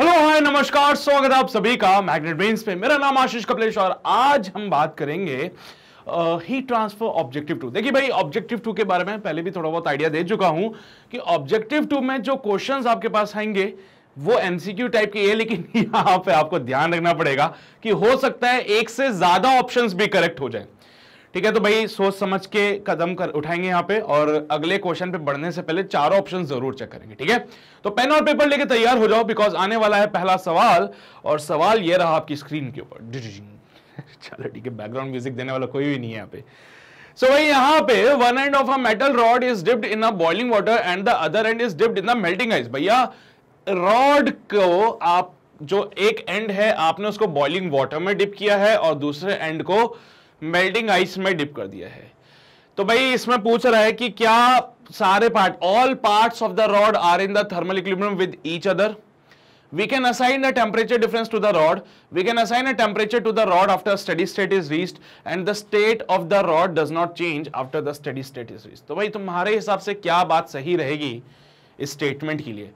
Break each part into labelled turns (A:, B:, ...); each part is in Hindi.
A: हेलो हाय नमस्कार स्वागत है आप सभी का मैग्नेट ब्रेन्स पे मेरा नाम आशीष कपलेश और आज हम बात करेंगे ही ट्रांसफर ऑब्जेक्टिव टू देखिए भाई ऑब्जेक्टिव टू के बारे में पहले भी थोड़ा बहुत आइडिया दे चुका हूं कि ऑब्जेक्टिव टू में जो क्वेश्चंस आपके पास आएंगे वो एमसीक्यू टाइप के है लेकिन यहां पे आपको ध्यान रखना पड़ेगा कि हो सकता है एक से ज्यादा ऑप्शंस भी करेक्ट हो जाए ठीक है तो भाई सोच समझ के कदम कर उठाएंगे यहाँ पे और अगले क्वेश्चन पे बढ़ने से पहले चारों ऑप्शन जरूर चेक करेंगे ठीक है तो पेन और पेपर लेके तैयार हो जाओ बिकॉज आने वाला है पहला सवाल और सवाल ये रहा आपकी स्क्रीन के ऊपर चलो ठीक है बैकग्राउंड म्यूजिक देने वाला कोई भी नहीं है यहाँ पे सो so, भाई यहाँ पे one end of a metal rod is dipped in a boiling water and the other end is dipped in the melting ice भैया रॉड को आप जो एक एंड है आपने उसको बॉइलिंग वाटर में डिप किया है और दूसरे एंड को मेल्टिंग आइस में डिप कर दिया है तो भाई इसमें पूछ रहा है कि क्या सारे part all part of the rod are in the equilibrium with each other we can assign the temperature difference to the rod we can assign a temperature to the rod after steady state is reached and the state of the rod does not change after the steady state is reached तो भाई तुम्हारे हिसाब से क्या बात सही रहेगी इस स्टेटमेंट के लिए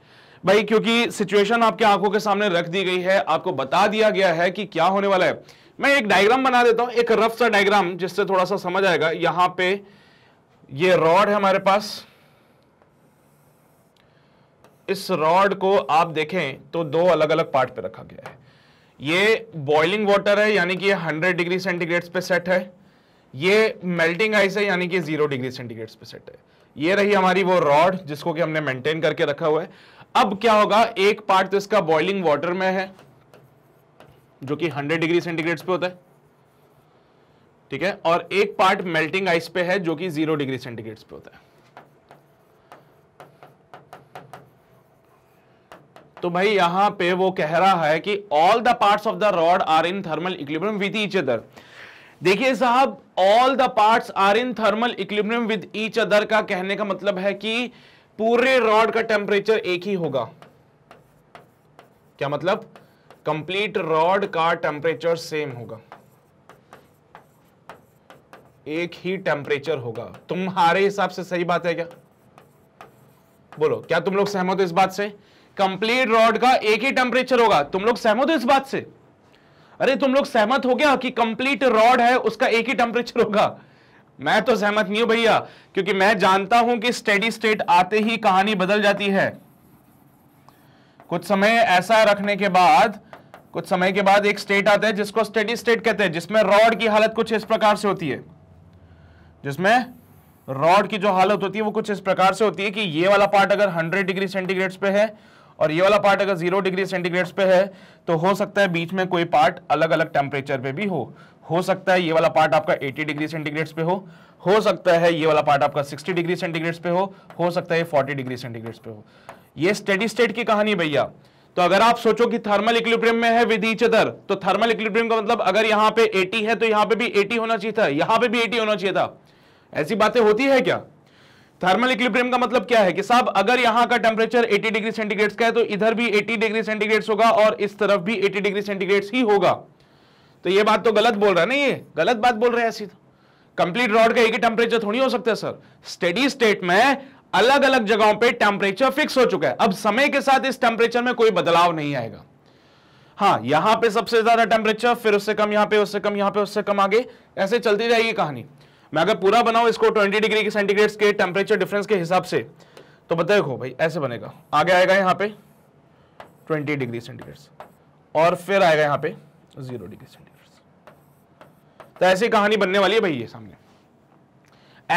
A: भाई क्योंकि सिचुएशन आपके आंखों के सामने रख दी गई है आपको बता दिया गया है कि क्या होने वाला है मैं एक डायग्राम बना देता हूं एक रफ सा डायग्राम जिससे थोड़ा सा समझ आएगा यहां पे ये रॉड है हमारे पास इस रॉड को आप देखें तो दो अलग अलग पार्ट पे रखा गया है ये बॉइलिंग वाटर है यानी कि ये 100 डिग्री सेंटीग्रेड पे सेट है ये मेल्टिंग आइस है यानी कि जीरो डिग्री सेंटीग्रेड पे सेट है ये रही हमारी वो रॉड जिसको कि हमने मेंटेन करके रखा हुआ है अब क्या होगा एक पार्ट तो इसका बॉइलिंग वाटर में है जो कि 100 डिग्री सेंटीग्रेड पे होता है ठीक है और एक पार्ट मेल्टिंग आइस पे है जो कि जीरो डिग्री सेंटीग्रेड पे होता है तो भाई यहां पे वो कह रहा है कि all the parts of the rod are in thermal equilibrium with each other देखिए साहब all the parts are in thermal equilibrium with each other का कहने का मतलब है कि पूरे रॉड का टेम्परेचर एक ही होगा क्या मतलब कंप्लीट रॉड का टेम्परेचर सेम होगा एक ही टेम्परेचर होगा तुम्हारे हिसाब से सही बात है क्या बोलो क्या तुम लोग सहमत हो इस बात से कंप्लीट रॉड का एक ही टेम्परेचर होगा तुम लोग सहमत हो इस बात से अरे तुम लोग सहमत हो गया कि कंप्लीट रॉड है उसका एक ही टेम्परेचर होगा मैं तो सहमत नहीं हूं भैया क्योंकि मैं जानता हूं कि स्टेडी स्टेट आते ही कहानी बदल जाती है कुछ समय ऐसा रखने के बाद कुछ समय के बाद एक स्टेट आता है जिसको स्टेडी स्टेट कहते हैं जिसमें रॉड की हालत कुछ इस प्रकार से होती है जिसमें रॉड की जो हालत होती है वो कुछ इस प्रकार से होती है कि ये वाला पार्ट अगर 100 डिग्री सेंटीग्रेड पे है और ये वाला पार्ट अगर जीरो डिग्री सेंटीग्रेड पे है तो हो सकता है बीच में कोई पार्ट अलग अलग टेम्परेचर पे भी हो हो सकता है ये वाला पार्ट आपका 80 डिग्री सेंटीग्रेड पे हो हो सकता है ये वाला पार्ट आपका 60 डिग्री सेंटीग्रेड पे हो हो सकता है 40 डिग्री सेंटीग्रेड पे हो ये स्टेडी स्टेट की कहानी भैया तो अगर आप सोचो कि थर्मल इक्विलिब्रियम में है विद ईच अदर तो थर्मल इक्विलिब्रियम का मतलब अगर यहां पे 80 है तो यहां पे भी 80 होना चाहिए था यहां पे भी 80 होना चाहिए था ऐसी बातें होती है क्या थर्मल इक्विलिब्रियम का मतलब क्या है कि साहब अगर यहां का टेम्परेचर 80 डिग्री सेंटीग्रेड का है तो इधर भी 80 डिग्री सेंटीग्रेड होगा और इस तरफ भी 80 डिग्री सेंटीग्रेड ही होगा तो ये बात तो गलत बोल रहा है ना ये गलत बात बोल रहे हैं ऐसी कंप्लीट तो। रॉड का एक ही टेम्परेचर थोड़ी हो सकता है सर स्टेडी स्टेट में अलग अलग जगहों पे टेम्परेचर फिक्स हो चुका है अब समय के साथ इस टेम्परेचर में कोई बदलाव नहीं आएगा हाँ यहां पे सबसे ज्यादा टेम्परेचर फिर उससे कम यहां पे उससे कम यहां पे उससे कम आगे ऐसे चलती जाएगी कहानी मैं अगर पूरा बनाऊ इसको ट्वेंटी डिग्री के सेंटीग्रेड के टेम्परेचर डिफरेंस के हिसाब से तो बताओ भाई ऐसे बनेगा आगे आएगा यहाँ पे ट्वेंटी डिग्री सेंटीग्रेड और फिर आएगा यहां पर जीरो डिग्री सेंटीग्रेड तो ऐसी कहानी बनने वाली है भाई ये सामने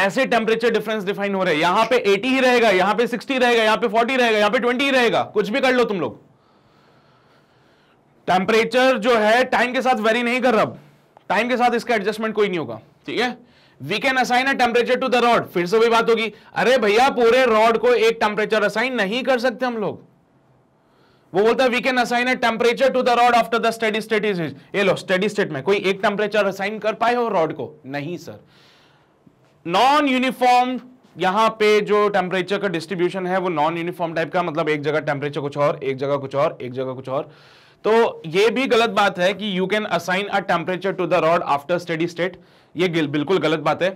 A: ऐसे टेम्परेचर डिफरेंस डिफाइन हो रहे हैं यहां पे 80 ही रहेगा यहां पे 60 रहेगा यहां पे 40 रहेगा यहां पे 20 ही रहेगा कुछ भी कर लो तुम लोग टेम्परेचर जो है टाइम के साथ वेरी नहीं कर रहा टाइम के साथ इसका एडजस्टमेंट कोई नहीं होगा ठीक है we can assign a temperature to the rod फिर से वही बात होगी अरे भैया पूरे रॉड को एक टेम्परेचर असाइन नहीं कर सकते हम लोग वो बोलता है we can assign a temperature to the rod after the steady state is ये लो स्टडी स्टेट में कोई एक टेम्परेचर असाइन कर पाए हो रॉड को नहीं सर नॉन यूनिफॉर्म यहां पे जो टेम्परेचर का डिस्ट्रीब्यूशन है वो नॉन यूनिफॉर्म टाइप का मतलब एक जगह टेम्परेचर कुछ और एक जगह कुछ और एक जगह कुछ और तो ये भी गलत बात है कि you can assign a temperature to the rod after steady state ये बिल्कुल गलत बात है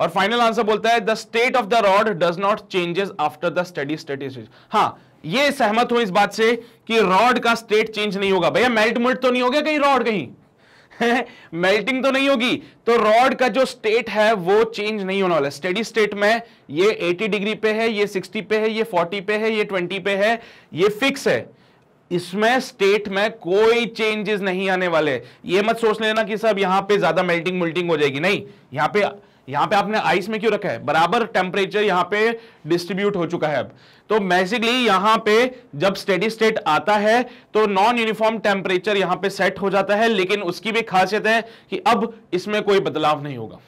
A: और फाइनल आंसर बोलता है the state of the rod does not changes after the steady state हाँ ये सहमत हो इस बात से कि रॉड का स्टेट चेंज नहीं होगा भैया मेल्ट मुल्ट तो नहीं हो गया कहीं रॉड कहीं मेल्टिंग तो नहीं होगी तो रॉड का जो स्टेट है वो चेंज नहीं होने वाला स्टेडी स्टेट में ये 80 डिग्री पे है ये 60 पे है ये 40 पे है ये 20 पे है ये फिक्स है इसमें स्टेट में कोई चेंजेस नहीं आने वाले ये मत सोच लेना कि सब यहां पे ज्यादा मेल्टिंग मुल्टिंग हो जाएगी नहीं यहां पर यहां पे आपने आइस में क्यों रखा है बराबर टेम्परेचर यहां पे डिस्ट्रीब्यूट हो चुका है अब तो बेसिकली यहां पे जब स्टेडी स्टेट आता है तो नॉन यूनिफॉर्म टेम्परेचर यहां पे सेट हो जाता है लेकिन उसकी भी खासियत है कि अब इसमें कोई बदलाव नहीं होगा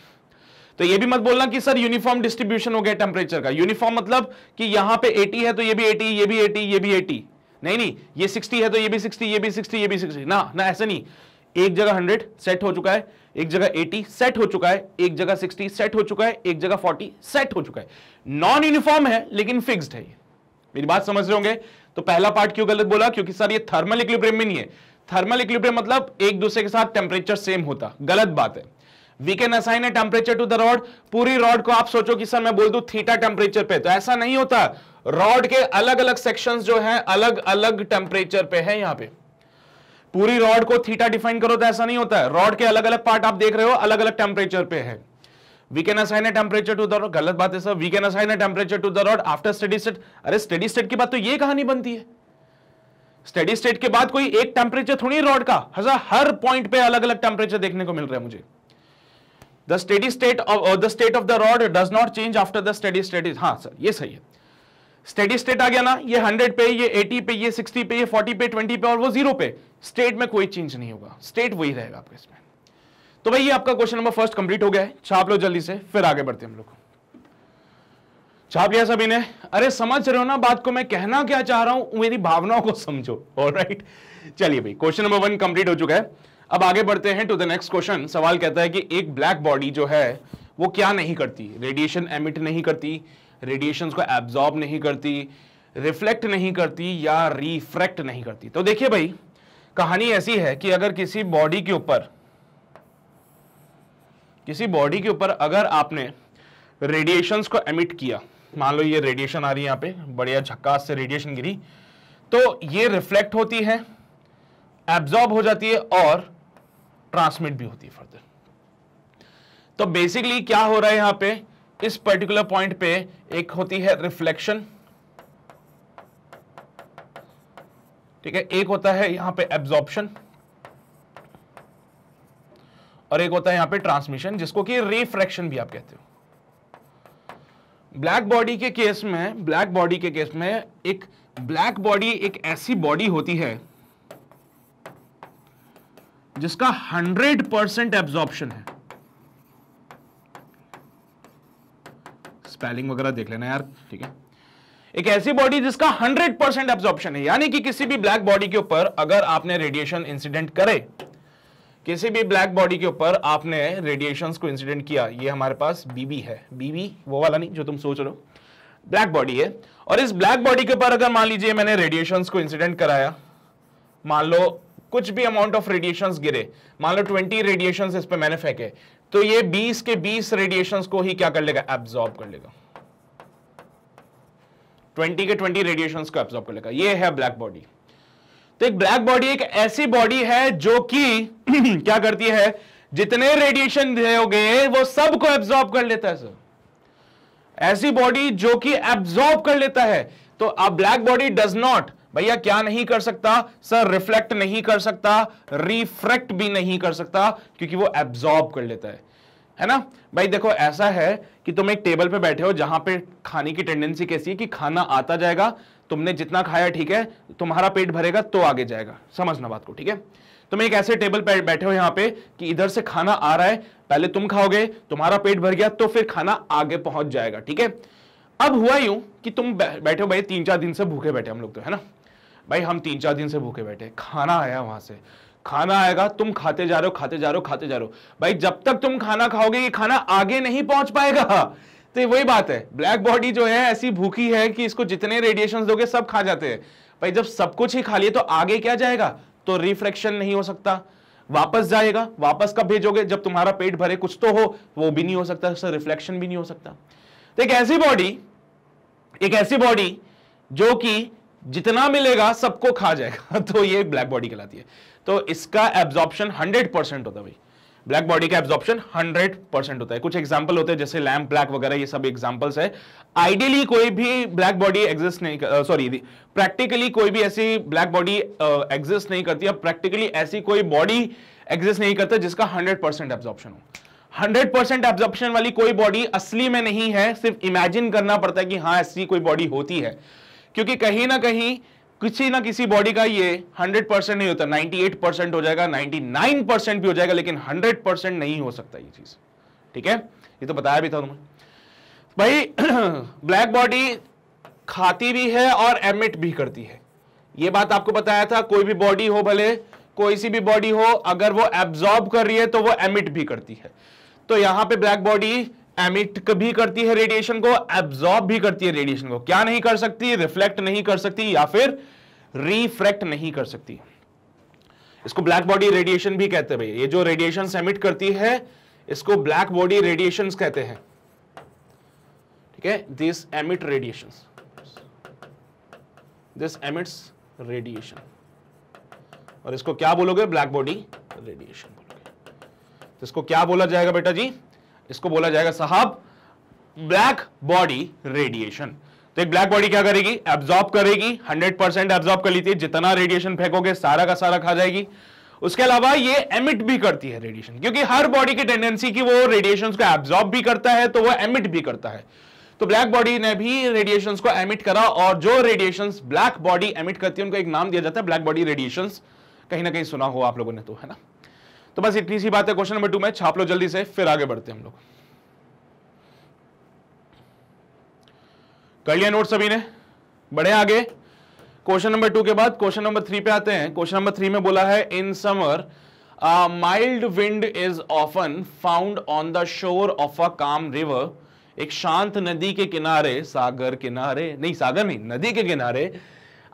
A: तो ये भी मत बोलना कि सर यूनिफॉर्म डिस्ट्रीब्यूशन हो गया टेम्परेचर का यूनिफॉर्म मतलब कि यहां पे 80 है तो ये भी 80 ये भी 80 ये भी 80 नहीं नहीं ये 60 है तो ये भी 60 ये भी 60 ये भी 60 ना ना ऐसे नहीं एक जगह 100 सेट हो चुका है एक जगह 80 सेट हो चुका है एक जगह 60 सेट हो चुका है एक जगह 40 सेट हो चुका है नॉन यूनिफॉर्म है लेकिन फिक्स्ड है ये मेरी बात समझ रहे होंगे तो पहला पार्ट क्यों गलत बोला क्योंकि सर ये थर्मल इक्विलिब्रियम में नहीं है थर्मल इक्विलिब्रियम मतलब एक दूसरे के साथ टेम्परेचर सेम होता गलत बात है we can assign a temperature to the rod पूरी रॉड को आप सोचो कि सर मैं बोल दू थीटा टेम्परेचर पे तो ऐसा नहीं होता रॉड के अलग अलग सेक्शंस जो है अलग अलग टेम्परेचर पे है यहां पे पूरी रॉड को थीटा डिफाइन करो तो ऐसा नहीं होता है रॉड के अलग अलग पार्ट आप देख रहे हो अलग अलग टेम्परेचर पे है we can assign a temperature to the rod गलत बात है sir we can assign a temperature to the rod after steady state अरे स्टडी स्टेट की बात तो ये कहानी बनती है स्टडी स्टेट के बाद कोई एक टेम्परेचर थोड़ी रॉड का हजार हर पॉइंट पे अलग अलग टेम्परेचर देखने को मिल रहा है मुझे the steady state of the state of the rod does not change after the steady state is हाँ सर ये सही है स्टडी स्टेट आ गया ना ये 100 पे ये 80 पे ये 60 पे ये 40 पे 20 पे और वो जीरो पे स्टेट में कोई चेंज नहीं होगा स्टेट वही रहेगा आपके इसमें तो भाई ये आपका क्वेश्चन नंबर फर्स्ट कंप्लीट हो गया है छाप लो जल्दी से फिर आगे बढ़ते हम लोग छाप लिया सभी ने अरे समझ रहे हो ना बात को मैं कहना क्या चाह रहा हूं मेरी भावनाओं को समझो और राइट चलिए भाई क्वेश्चन नंबर वन कंप्लीट हो चुका है अब आगे बढ़ते हैं टू द नेक्स्ट क्वेश्चन सवाल कहता है कि एक ब्लैक बॉडी जो है वो क्या नहीं करती रेडिएशन एमिट नहीं करती रेडिएशन को एब्जॉर्ब नहीं करती रिफ्लेक्ट नहीं करती या रिफ्रैक्ट नहीं करती तो देखिए भाई कहानी ऐसी है कि अगर किसी बॉडी के ऊपर किसी बॉडी के ऊपर अगर आपने रेडिएशन को एमिट किया मान लो ये रेडिएशन आ रही है यहां पे बढ़िया झक्का से रेडिएशन गिरी तो ये रिफ्लेक्ट होती है एब्जॉर्ब हो जाती है और ट्रांसमिट भी होती है फर्दर तो बेसिकली क्या हो रहा है यहां पे इस पर्टिकुलर पॉइंट पे एक होती है रिफ्लेक्शन ठीक है एक होता है यहां पे एब्जॉर्प्शन और एक होता है यहां पे ट्रांसमिशन जिसको कि रिफ्रैक्शन भी आप कहते हो ब्लैक बॉडी के केस में ब्लैक बॉडी के केस में एक ब्लैक बॉडी एक ऐसी बॉडी होती है जिसका 100 परसेंट एब्जॉर्प्शन है स्पेलिंग वगैरह देख लेना यार ठीक है एक ऐसी बॉडी जिसका 100 परसेंट एब्जॉर्प्शन है यानी कि किसी भी ब्लैक बॉडी के ऊपर अगर आपने रेडिएशन इंसिडेंट करे किसी भी ब्लैक बॉडी के ऊपर आपने रेडिएशन को इंसिडेंट किया ये हमारे पास बीबी है बीबी वो वाला नहीं जो तुम सोच रहे हो ब्लैक बॉडी है और इस ब्लैक बॉडी के ऊपर अगर मान लीजिए मैंने रेडिएशन को इंसिडेंट कराया मान लो कुछ भी अमाउंट ऑफ रेडिएशन गिरे मान लो ट्वेंटी रेडिएशन इस पर मैंने फेंके तो ये बीस के बीस रेडिएशन को ही क्या कर लेगा एब्जॉर्ब कर लेगा 20 के 20 रेडिएशन को एब्जॉर्ब कर लेगा ये है ब्लैक बॉडी तो एक ब्लैक बॉडी एक ऐसी बॉडी है जो कि क्या करती है जितने रेडिएशन दोगे वो सबको एब्जॉर्ब कर लेता है सर ऐसी बॉडी जो कि एब्जॉर्ब कर लेता है तो अब ब्लैक बॉडी डज नॉट भैया क्या नहीं कर सकता सर रिफ्लेक्ट नहीं कर सकता रिफ्रेक्ट भी नहीं कर सकता क्योंकि वो एब्जॉर्ब कर लेता है है ना भाई देखो ऐसा है कि तुम एक टेबल पे बैठे हो जहां पे खाने की टेंडेंसी कैसी है कि खाना आता जाएगा तुमने जितना खाया ठीक है तुम्हारा पेट भरेगा तो आगे जाएगा समझना बात को ठीक है तुम एक ऐसे टेबल पर बैठे हो यहाँ पे कि इधर से खाना आ रहा है पहले तुम खाओगे तुम्हारा पेट भर गया तो फिर खाना आगे पहुंच जाएगा ठीक है अब हुआ यूं कि तुम बैठे हो भाई तीन चार दिन से भूखे बैठे हम लोग तो है ना भाई हम तीन चार दिन से भूखे बैठे खाना आया वहां से खाना आएगा तुम खाते जा रहे हो खाते जा रहे हो खाते जा रहे हो भाई जब तक तुम खाना खाओगे ये खाना आगे नहीं पहुंच पाएगा तो वही बात है ब्लैक बॉडी जो है ऐसी भूखी है कि इसको जितने रेडिएशन दोगे सब खा जाते हैं भाई जब सब कुछ ही खा लिए तो आगे क्या जाएगा तो रिफ्लेक्शन नहीं हो सकता वापस जाएगा वापस कब भेजोगे जब तुम्हारा पेट भरे कुछ तो हो वो भी नहीं हो सकता सर रिफ्लेक्शन भी नहीं हो सकता तो एक ऐसी बॉडी एक ऐसी बॉडी जो कि जितना मिलेगा सबको खा जाएगा तो ये ब्लैक बॉडी कहलाती है तो इसका एब्जॉर्प्शन 100 परसेंट होता है भाई ब्लैक बॉडी का एब्जॉर्प्शन 100 परसेंट होता है कुछ एग्जाम्पल होते हैं जैसे लैम्प ब्लैक वगैरह ये सब एग्जाम्पल्स है आइडियली कोई भी ब्लैक बॉडी एग्जिस्ट नहीं सॉरी प्रैक्टिकली कोई भी ऐसी ब्लैक बॉडी एग्जिस्ट नहीं करती या प्रैक्टिकली ऐसी कोई बॉडी एग्जिस्ट नहीं करता जिसका हंड्रेड परसेंट एब्जॉर्प्शन हो 100 परसेंट एब्जॉर्प्शन वाली कोई बॉडी असली में नहीं है सिर्फ इमेजिन करना पड़ता है कि हाँ ऐसी कोई बॉडी होती है क्योंकि कहीं ना कहीं किसी ना किसी बॉडी का ये 100 परसेंट नहीं होता 98 परसेंट हो जाएगा 99 परसेंट भी हो जाएगा लेकिन 100 परसेंट नहीं हो सकता ये चीज ठीक है ये तो बताया भी था तुम्हें भाई ब्लैक बॉडी खाती भी है और एमिट भी करती है ये बात आपको बताया था कोई भी बॉडी हो भले कोई सी भी बॉडी हो अगर वो एब्जॉर्ब कर रही है तो वो एमिट भी करती है तो यहां पे ब्लैक बॉडी एमिट भी करती है रेडिएशन को एब्जॉर्ब भी करती है रेडिएशन को क्या नहीं कर सकती रिफ्लेक्ट नहीं कर सकती या फिर रिफ्रैक्ट नहीं कर सकती इसको ब्लैक बॉडी रेडिएशन भी कहते हैं भाई ये जो रेडिएशन एमिट करती है इसको ब्लैक बॉडी रेडिएशन कहते हैं ठीक है this emit radiation this emits radiation और इसको क्या बोलोगे ब्लैक बॉडी रेडिएशन बोलोगे तो इसको क्या बोला जाएगा बेटा जी इसको बोला जाएगा साहब ब्लैक बॉडी रेडिएशन तो एक ब्लैक बॉडी क्या करेगी एब्जॉर्ब करेगी 100 परसेंट एब्जॉर्ब कर लेती है जितना रेडिएशन फेंकोगे सारा का सारा खा जाएगी उसके अलावा ये एमिट भी करती है रेडिएशन क्योंकि हर बॉडी की टेंडेंसी की वो रेडिएशन को एब्जॉर्ब भी करता है तो वो एमिट भी करता है तो ब्लैक बॉडी ने भी रेडिएशन को एमिट करा और जो रेडिएशन ब्लैक बॉडी एमिट करती है उनको एक नाम दिया जाता है ब्लैक बॉडी रेडिएशन कहीं ना कहीं सुना हो आप लोगों ने तो है ना तो बस इतनी सी बात है क्वेश्चन नंबर टू में छाप लो जल्दी से फिर आगे बढ़ते हम लोग कर लिया नोट सभी ने बढ़े आगे क्वेश्चन नंबर टू के बाद क्वेश्चन नंबर थ्री पे आते हैं क्वेश्चन नंबर थ्री में बोला है in summer mild wind is often found on the shore of a calm river एक शांत नदी के किनारे सागर किनारे नहीं सागर नहीं नदी के किनारे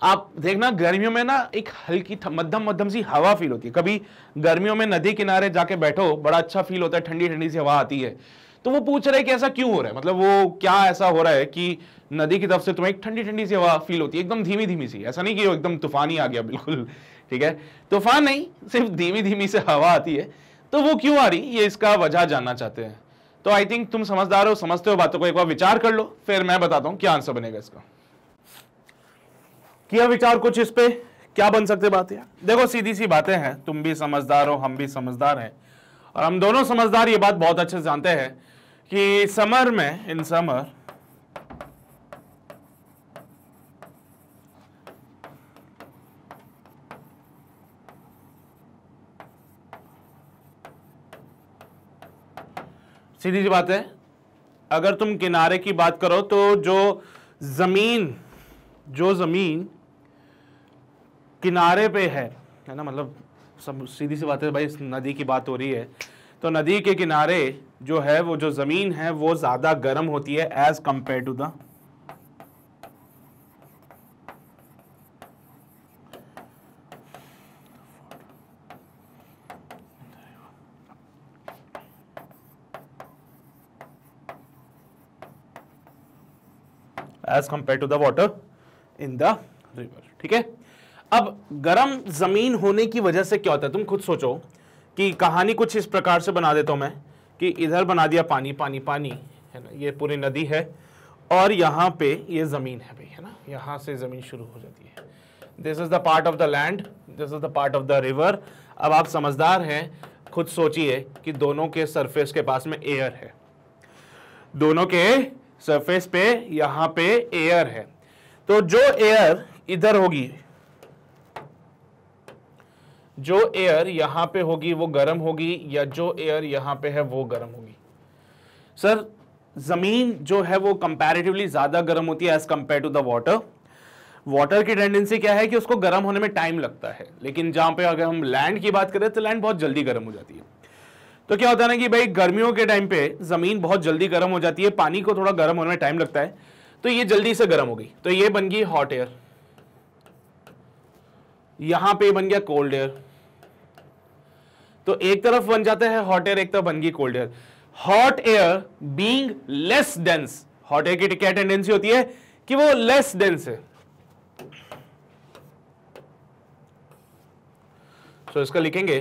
A: आप देखना गर्मियों में ना एक हल्की मध्यम मध्यम सी हवा फील होती है कभी गर्मियों में नदी किनारे जाके बैठो बड़ा अच्छा फील होता है ठंडी ठंडी सी हवा आती है तो वो पूछ रहे कि ऐसा क्यों हो रहा है मतलब वो क्या ऐसा हो रहा है कि नदी की तरफ से तुम्हें एक ठंडी ठंडी सी हवा फील होती है एकदम धीमी धीमी सी ऐसा नहीं कि एकदम ही आ गया बिल्कुल ठीक है तूफान नहीं सिर्फ धीमी धीमी से हवा आती है तो वो क्यों आ रही ये इसका वजह जानना चाहते हैं तो आई थिंक तुम समझदार हो समझते हो बातों को एक बार विचार कर लो फिर मैं बताता हूँ क्या आंसर बनेगा इसका किया विचार कुछ इस पे क्या बन सकते बातें देखो सीधी सी बातें हैं तुम भी समझदार हो हम भी समझदार हैं और हम दोनों समझदार ये बात बहुत अच्छे से जानते हैं कि समर में इन समर सीधी सी बात है अगर तुम किनारे की बात करो तो जो ज़मीन जो ज़मीन किनारे पे है है ना मतलब सब सीधी सी बात है भाई नदी की बात हो रही है तो नदी के किनारे जो है वो जो ज़मीन है वो ज़्यादा गर्म होती है as compare to the as compare to the water in the river ठीक है अब गर्म ज़मीन होने की वजह से क्या होता है तुम खुद सोचो कि कहानी कुछ इस प्रकार से बना देता हूं मैं कि इधर बना दिया पानी पानी पानी है ना ये पूरी नदी है और यहाँ पे ये ज़मीन है भाई है ना यहाँ से ज़मीन शुरू हो जाती है this is the part of the land this is the part of the river अब आप समझदार हैं खुद सोचिए कि दोनों के सरफेस के पास में एयर है दोनों के सरफेस पे यहाँ पे एयर है तो जो एयर इधर होगी जो एयर यहाँ पे होगी वो गर्म होगी या जो एयर यहाँ पे है वो गर्म होगी सर ज़मीन जो है वो कंपैरेटिवली ज़्यादा गर्म होती है as compare to the water water की टेंडेंसी क्या है कि उसको गर्म होने में टाइम लगता है लेकिन जहाँ पे अगर हम लैंड की बात करें तो लैंड बहुत जल्दी गर्म हो जाती है तो क्या होता है ना कि भाई गर्मियों के टाइम पे ज़मीन बहुत जल्दी गर्म हो जाती है पानी को थोड़ा गर्म होने में टाइम लगता है तो ये जल्दी से गर्म हो गई तो ये बन गई हॉट एयर यहां पे बन गया कोल्ड एयर तो एक तरफ बन जाता है हॉट एयर एक तरफ बन गई cold air hot air being less dense hot air की क्या टेंडेंसी होती है कि वो लेस डेंस है सो so, इसका लिखेंगे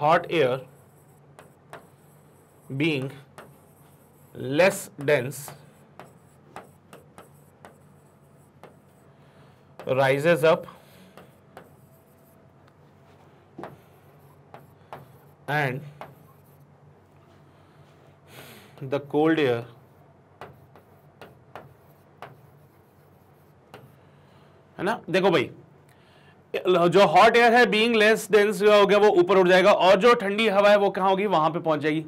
A: hot air being less dense rises up and the cold air है ना देखो भाई जो हॉट एयर है बीइंग लेस डेंस हो गया वो ऊपर उड़ जाएगा और जो ठंडी हवा है वो कहां होगी वहां पे पहुंच जाएगी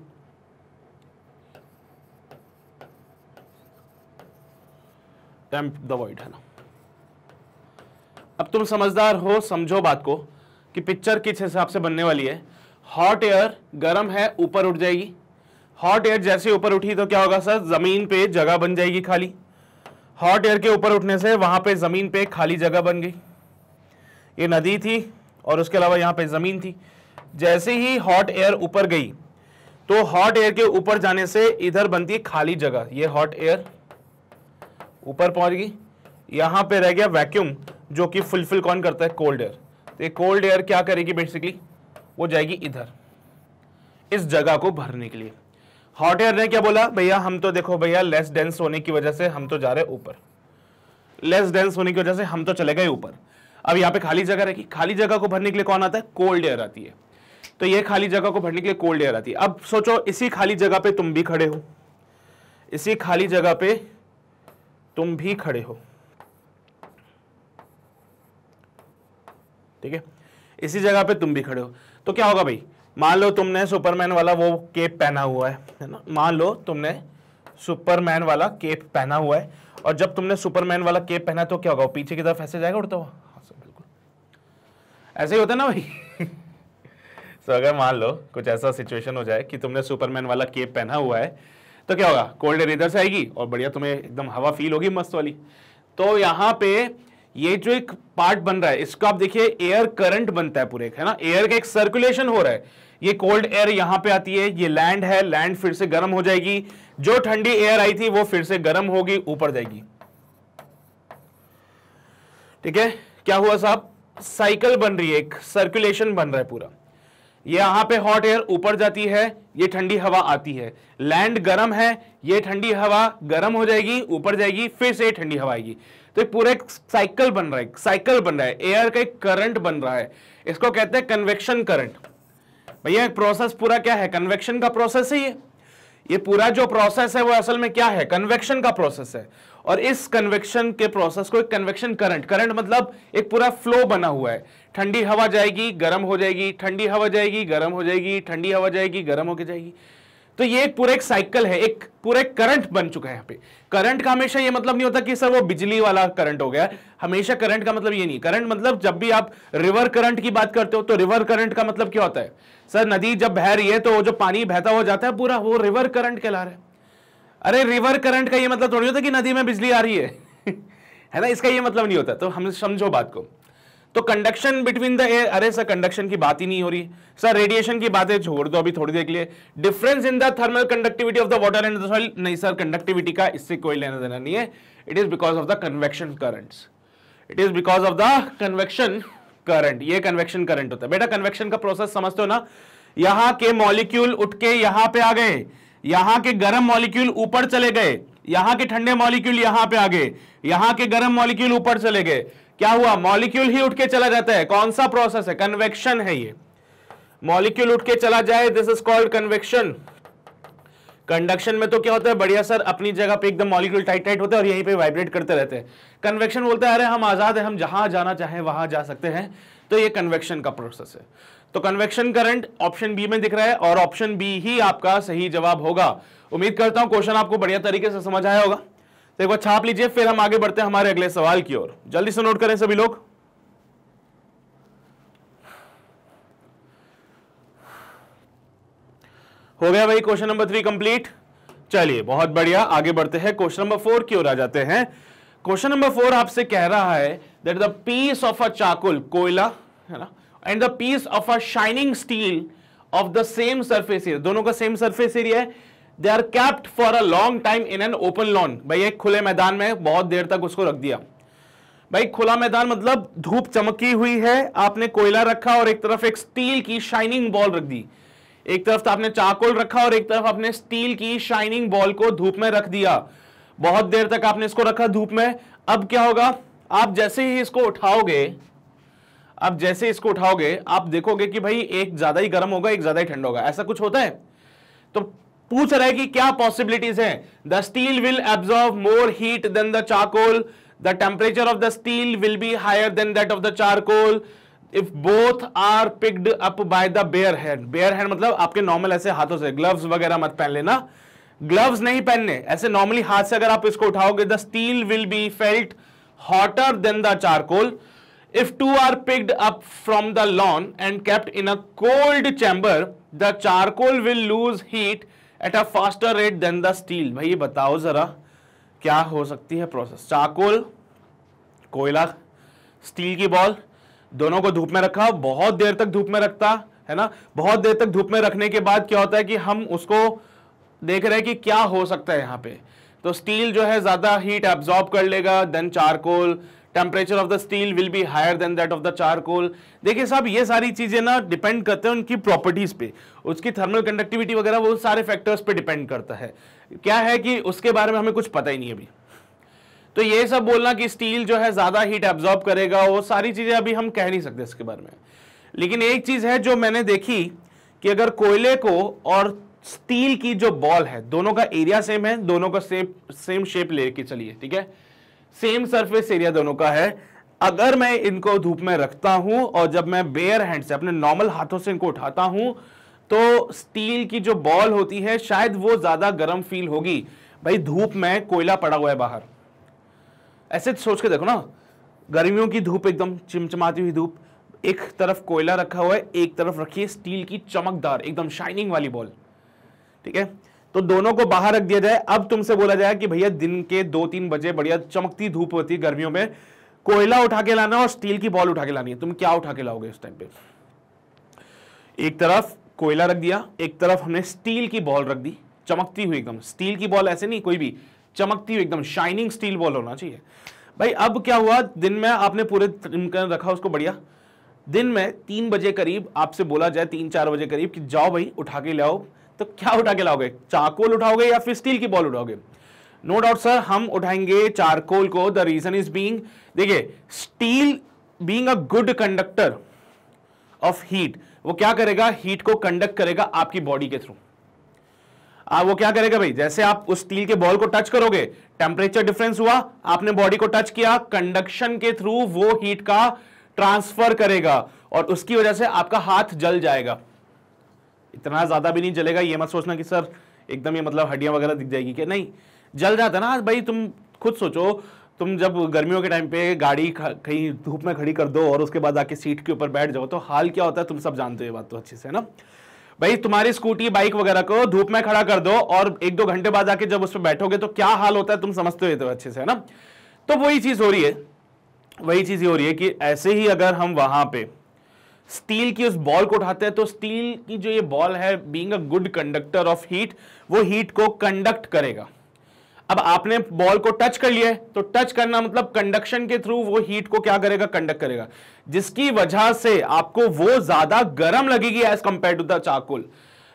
A: डैम्प द वर्ड है ना अब तुम समझदार हो समझो बात को कि पिक्चर किस हिसाब से बनने वाली है हॉट एयर गर्म है ऊपर उठ जाएगी हॉट एयर जैसे ऊपर उठी तो क्या होगा सर जमीन पे जगह बन जाएगी खाली हॉट एयर के ऊपर उठने से वहां पे जमीन पे खाली जगह बन गई ये नदी थी और उसके अलावा यहाँ पे जमीन थी जैसे ही हॉट एयर ऊपर गई तो हॉट एयर के ऊपर जाने से इधर बनती है खाली जगह ये हॉट एयर ऊपर पहुंच गई यहां पे रह गया वैक्यूम जो कि फुलफिल कौन करता है कोल्ड एयर तो ये कोल्ड एयर क्या करेगी बेसिकली वो जाएगी इधर इस जगह को भरने के लिए हॉट एयर ने क्या बोला भैया हम तो देखो भैया लेस डेंस होने की वजह से हम तो जा रहे ऊपर लेस डेंस होने की वजह से हम तो चले गए ऊपर अब यहाँ पे खाली जगह रहेगी खाली जगह को भरने के लिए कौन आता है कोल्ड एयर आती है तो ये खाली जगह को भरने के लिए कोल्ड एयर आती है अब सोचो इसी खाली जगह पे तुम भी खड़े हो इसी खाली जगह पे तुम भी खड़े हो ठीक है इसी जगह पे तुम भी खड़े हो तो क्या होगा भाई मान लो तुमने सुपरमैन वाला वो केप पहना हुआ है ना मान लो तुमने सुपरमैन वाला केप पहना हुआ है और जब तुमने सुपरमैन वाला केप पहना तो क्या होगा पीछे की तरफ ऐसे जाएगा उड़ता हुआ हाँ बिल्कुल ऐसे ही होता है ना भाई सो so, अगर मान लो कुछ ऐसा सिचुएशन हो जाए कि तुमने सुपरमैन वाला केप पहना हुआ है तो क्या होगा कोल्ड एयर इधर से आएगी और बढ़िया तुम्हें एकदम हवा फील होगी मस्त वाली तो यहाँ पे ये जो एक पार्ट बन रहा है इसको आप देखिए एयर करंट बनता है पूरे है ना एयर का एक सर्कुलेशन हो रहा है ये कोल्ड एयर यहां पे आती है ये लैंड है लैंड फिर से गर्म हो जाएगी जो ठंडी एयर आई थी वो फिर से गर्म होगी ऊपर जाएगी ठीक है क्या हुआ साहब साइकिल बन रही है एक सर्कुलेशन बन रहा है पूरा ये यहां पे हॉट एयर ऊपर जाती है ये ठंडी हवा आती है लैंड गर्म है ये ठंडी हवा गर्म हो जाएगी ऊपर जाएगी फिर से ठंडी हवा आएगी तो ये पूरा एक साइकिल बन रहा है साइकिल बन रहा है एयर का एक करंट बन रहा है इसको कहते हैं कन्वेक्शन करंट भैया प्रोसेस पूरा क्या है कन्वेक्शन का प्रोसेस है ये ये पूरा जो प्रोसेस है वो असल में क्या है कन्वेक्शन का प्रोसेस है और इस कन्वेक्शन के प्रोसेस को एक कन्वेक्शन करंट करंट मतलब एक पूरा फ्लो बना हुआ है ठंडी हवा जाएगी गर्म हो जाएगी ठंडी हवा जाएगी गर्म हो जाएगी ठंडी हवा जाएगी गर्म होके जाएगी तो ये पूरा एक साइकिल है एक पूरा करंट बन चुका है यहां पे करंट का हमेशा ये मतलब नहीं होता कि सर वो बिजली वाला करंट हो गया हमेशा करंट का मतलब ये नहीं करंट मतलब जब भी आप रिवर करंट की बात करते हो तो रिवर करंट का मतलब क्या होता है सर नदी जब बह रही है तो जो पानी बहता हुआ जाता है पूरा वो रिवर करंट कहला रहा है अरे रिवर करंट का ये मतलब थोड़ी होता कि नदी में बिजली आ रही है है ना इसका यह मतलब नहीं होता तो हम समझो बात को तो कंडक्शन बिटवीन द एयर अरे सर कंडक्शन की बात ही नहीं हो रही सर रेडिएशन की बातें छोड़ दो अभी थोड़ी देर के लिए difference in the thermal conductivity of the water and soil नहीं सर कंडक्टिविटी का इससे कोई लेना देना नहीं है it is because of the convection current it is because of the convection current ये कन्वेक्शन करंट होता है बेटा कन्वेक्शन का प्रोसेस समझते हो ना यहां के मॉलिक्यूल उठ के यहां पे आ गए यहां के गर्म मॉलिक्यूल ऊपर चले गए यहां के ठंडे मॉलिक्यूल यहां पे आ गए यहां के गर्म मॉलिक्यूल ऊपर चले गए क्या हुआ मॉलिक्यूल ही उठ के चला जाता है कौन सा प्रोसेस है कन्वेक्शन है ये मॉलिक्यूल उठ के चला जाए this is called convection conduction में तो क्या होता है बढ़िया सर अपनी जगह पे एकदम मॉलिक्यूल टाइट टाइट होते हैं और यहीं पे वाइब्रेट करते रहते हैं कन्वेक्शन बोलते हैं अरे हम आज़ाद है हम जहां जाना चाहें वहां जा सकते हैं तो ये कन्वेक्शन का प्रोसेस है तो कन्वेक्शन करंट ऑप्शन बी में दिख रहा है और ऑप्शन बी ही आपका सही जवाब होगा उम्मीद करता हूं क्वेश्चन आपको बढ़िया तरीके से समझ आया होगा तो एक बार छाप लीजिए फिर हम आगे बढ़ते हैं हमारे अगले सवाल की ओर जल्दी से नोट करें सभी लोग हो गया भाई क्वेश्चन नंबर थ्री कंप्लीट चलिए बहुत बढ़िया आगे बढ़ते हैं क्वेश्चन नंबर फोर की ओर आ जाते हैं क्वेश्चन नंबर फोर आपसे कह रहा है that the piece of a charcoal कोयला है ना and the piece of a shining steel of the same surface area दोनों का सेम सरफेस एरिया है they are kept for a long time in an open lawn भाई एक खुले मैदान में बहुत देर तक उसको रख दिया भाई खुला मैदान मतलब धूप चमकी हुई है आपने कोयला रखा और एक तरफ एक स्टील की शाइनिंग बॉल रख दी एक तरफ तो आपने चाकोल रखा और एक तरफ आपने स्टील की शाइनिंग बॉल को धूप में रख दिया बहुत देर तक आपने इसको रखा धूप में अब क्या होगा आप जैसे ही इसको उठाओगे आप जैसे इसको उठाओगे आप देखोगे कि भाई एक ज्यादा ही गर्म होगा एक ज्यादा ही ठंड होगा ऐसा कुछ होता है तो पूछ रहे कि क्या पॉसिबिलिटीज है the steel will absorb more heat than the charcoal the temperature of the steel will be higher than that of the charcoal if both are picked up by the bare hand bare hand मतलब आपके नॉर्मल ऐसे हाथों से ग्लव्स वगैरह मत पहन लेना ग्लव्स नहीं पहनने ऐसे नॉर्मली हाथ से अगर आप इसको उठाओगे the steel will be felt hotter than the charcoal if two are picked up from the lawn and kept in a cold chamber the charcoal will lose heat at a faster rate than the steel भाई ये बताओ ज़रा क्या हो सकती है प्रोसेस चाकोल कोयला स्टील की बॉल दोनों को धूप में रखा बहुत देर तक धूप में रखता है ना बहुत देर तक धूप में रखने के बाद क्या होता है कि हम उसको देख रहे हैं कि क्या हो सकता है यहाँ पे तो स्टील जो है ज़्यादा हीट एब्जॉर्ब कर लेगा then charcoal temperature of the steel will be higher than that of the charcoal देखिए साहब ये सारी चीज़ें ना डिपेंड करते हैं उनकी प्रॉपर्टीज़ पे उसकी थर्मल कंडक्टिविटी वगैरह वो सारे फैक्टर्स पे डिपेंड करता है क्या है कि उसके बारे में हमें कुछ पता ही नहीं अभी तो ये सब बोलना कि स्टील जो है ज़्यादा हीट एब्जॉर्ब करेगा वो सारी चीज़ें अभी हम कह नहीं सकते इसके बारे में लेकिन एक चीज़ है जो मैंने देखी कि अगर कोयले को और स्टील की जो बॉल है दोनों का एरिया सेम है दोनों का सेम सेम शेप लेके चलिए ठीक है सेम सरफेस एरिया दोनों का है अगर मैं इनको धूप में रखता हूं और जब मैं बेयर हैंड से अपने नॉर्मल हाथों से इनको उठाता हूं तो स्टील की जो बॉल होती है शायद वो ज्यादा गर्म फील होगी भाई धूप में कोयला पड़ा हुआ है बाहर ऐसे तो सोच के देखो ना गर्मियों की धूप एकदम चिमचमाती हुई धूप एक तरफ कोयला रखा हुआ है एक तरफ रखिए स्टील की चमकदार एकदम शाइनिंग वाली बॉल ठीक है तो दोनों को बाहर रख दिया जाए अब तुमसे बोला जाए कि भैया दिन के दो तीन बजे बढ़िया चमकती धूप होती है गर्मियों में कोयला उठा के लाना और स्टील की बॉल उठा के लानी है तुम क्या उठा के लाओगे उस टाइम पे एक तरफ कोयला रख दिया एक तरफ हमने स्टील की बॉल रख दी चमकती हुई एकदम स्टील की बॉल ऐसे नहीं कोई भी चमकती हुई एकदम शाइनिंग स्टील बॉल होना चाहिए भाई अब क्या हुआ दिन में आपने पूरे रखा उसको बढ़िया दिन में तीन बजे करीब आपसे बोला जाए तीन चार बजे करीब कि जाओ भाई उठा के लाओ तो क्या उठा के लाओगे चारकोल उठाओगे या फिर स्टील की बॉल उठाओगे नो डाउट सर हम उठाएंगे चारकोल को द रीजन इज बींग देखिए steel being a good conductor of heat वो क्या करेगा हीट को कंडक्ट करेगा आपकी बॉडी के थ्रू आप वो क्या करेगा भाई जैसे आप उस स्टील के बॉल को टच करोगे टेम्परेचर डिफरेंस हुआ आपने बॉडी को टच किया कंडक्शन के थ्रू वो हीट का ट्रांसफर करेगा और उसकी वजह से आपका हाथ जल जाएगा इतना ज़्यादा भी नहीं जलेगा ये मत सोचना कि सर एकदम ये मतलब हड्डियाँ वगैरह दिख जाएगी क्या नहीं जल जाता ना भाई तुम खुद सोचो तुम जब गर्मियों के टाइम पे गाड़ी कहीं धूप में खड़ी कर दो और उसके बाद आके सीट के ऊपर बैठ जाओ तो हाल क्या होता है तुम सब जानते हो ये बात तो अच्छे से है ना भाई तुम्हारी स्कूटी बाइक वगैरह को धूप में खड़ा कर दो और एक दो घंटे बाद आके जब उस पर बैठोगे तो क्या हाल होता है तुम समझते हो तो अच्छे से है ना तो वही चीज़ हो रही है वही चीज़ ये हो रही है कि ऐसे ही अगर हम वहाँ पर स्टील की उस बॉल को उठाते हैं तो स्टील की जो ये बॉल है being a good conductor of heat वो हीट को कंडक्ट करेगा अब आपने बॉल को टच कर लिया तो टच करना मतलब कंडक्शन के थ्रू वो हीट को क्या करेगा कंडक्ट करेगा जिसकी वजह से आपको वो ज्यादा गर्म लगेगी as compare to the charcoal